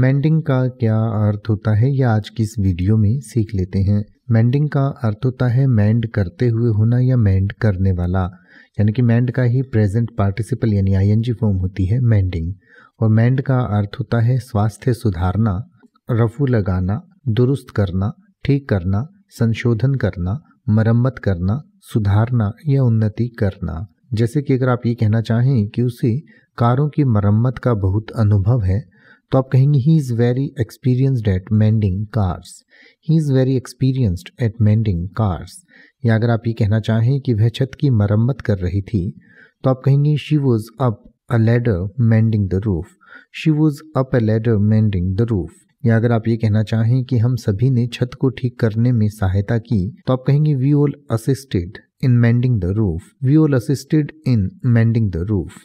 mending का क्या अर्थ होता है यह आज की इस वीडियो में सीख लेते हैं मेंडिंग का अर्थ होता है मैंड करते हुए होना या मैंड करने वाला यानी कि मैंड का ही प्रेजेंट पार्टिसिपल यानी आईएनजी फॉर्म होती है मैंडिंग और मैंड का अर्थ होता है स्वास्थ्य सुधारना रफू लगाना दुरुस्त करना ठीक करना संशोधन करना मरम्मत करना सुधारना या उन्नति करना जैसे कि अगर आप ये कहना चाहें कि उसे कारों की मरम्मत का बहुत अनुभव है तो आप कहेंगे he is very experienced at mending cars he is very experienced at mending cars या अगर आप ये कहना चाहें कि वह छत की मरम्मत कर रही थी तो आप कहेंगे she was up a ladder mending the roof she was up a ladder mending the roof या अगर आप ये कहना चाहें कि हम सभी ने छत को ठीक करने में सहायता की तो आप कहेंगे we all assisted in mending the roof we all assisted in mending the roof